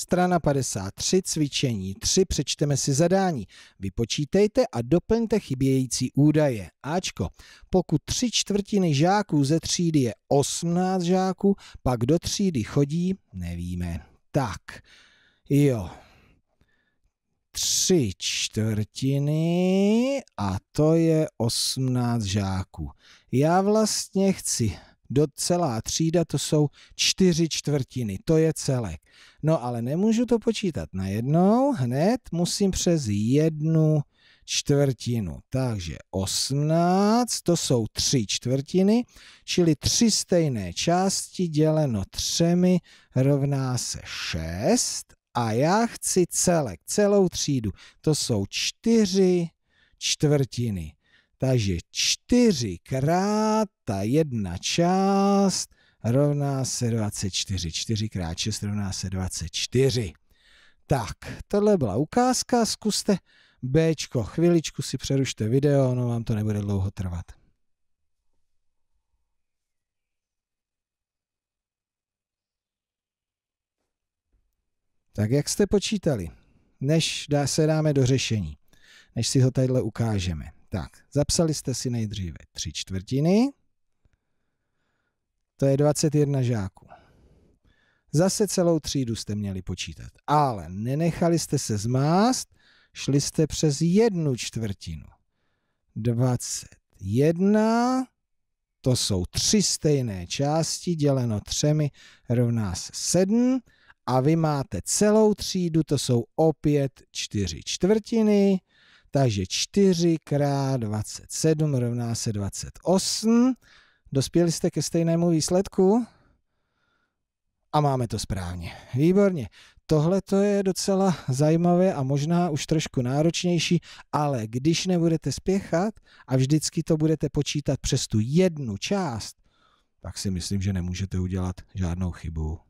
Strana 53, cvičení 3, přečteme si zadání. Vypočítejte a doplňte chybějící údaje. Ačko. Pokud tři čtvrtiny žáků ze třídy je 18 žáků, pak do třídy chodí, nevíme. Tak, jo. Tři čtvrtiny a to je 18 žáků. Já vlastně chci do celá třída, to jsou čtyři čtvrtiny, to je celek. No ale nemůžu to počítat najednou, hned musím přes jednu čtvrtinu. Takže 18, to jsou tři čtvrtiny, čili tři stejné části děleno třemi rovná se 6 a já chci celek, celou třídu. To jsou čtyři čtvrtiny. Takže 4 krát ta jedna část rovná se 24. 4 krát 6 rovná se 24. Tak, tohle byla ukázka, zkuste B, chviličku si přerušte video, ono vám to nebude dlouho trvat. Tak jak jste počítali, než dá se dáme do řešení, než si ho tadyhle ukážeme. Tak, zapsali jste si nejdříve tři čtvrtiny. To je 21 žáků. Zase celou třídu jste měli počítat, ale nenechali jste se zmást, šli jste přes jednu čtvrtinu. 21, to jsou tři stejné části, děleno třemi rovná se 7 a vy máte celou třídu, to jsou opět čtyři čtvrtiny, takže 4 x 27 rovná se 28. Dospěli jste ke stejnému výsledku? A máme to správně. Výborně. Tohle to je docela zajímavé a možná už trošku náročnější, ale když nebudete spěchat a vždycky to budete počítat přes tu jednu část, tak si myslím, že nemůžete udělat žádnou chybu.